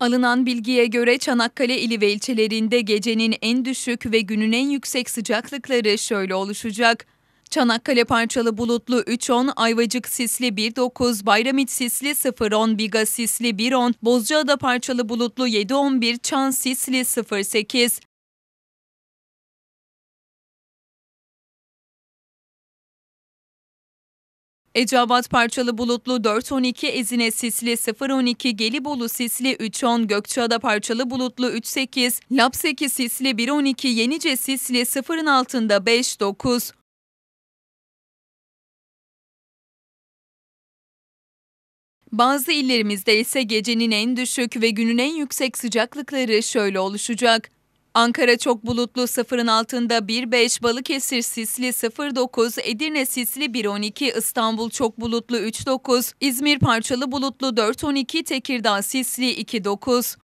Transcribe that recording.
Alınan bilgiye göre Çanakkale ili ve ilçelerinde gecenin en düşük ve günün en yüksek sıcaklıkları şöyle oluşacak. Çanakkale parçalı bulutlu 3.10, Ayvacık sisli 1.9, Bayramit sisli 0.10, Biga sisli 1.10, Bozcaada parçalı bulutlu 7.11, Çan sisli 0.8. Ecabat Parçalı Bulutlu 412 12 Ezine Sisli 012 Gelibolu Sisli 310 Gökçeada Parçalı Bulutlu 38 Lapseki Sisli 112 Yenice Sisli 0'ın altında 59. Bazı illerimizde ise gecenin en düşük ve günün en yüksek sıcaklıkları şöyle oluşacak. Ankara çok bulutlu sıfırın altında 1.5, Balıkesir sisli 0.9, Edirne sisli 1.12, İstanbul çok bulutlu 3.9, İzmir parçalı bulutlu 4.12, Tekirdağ sisli 2.9.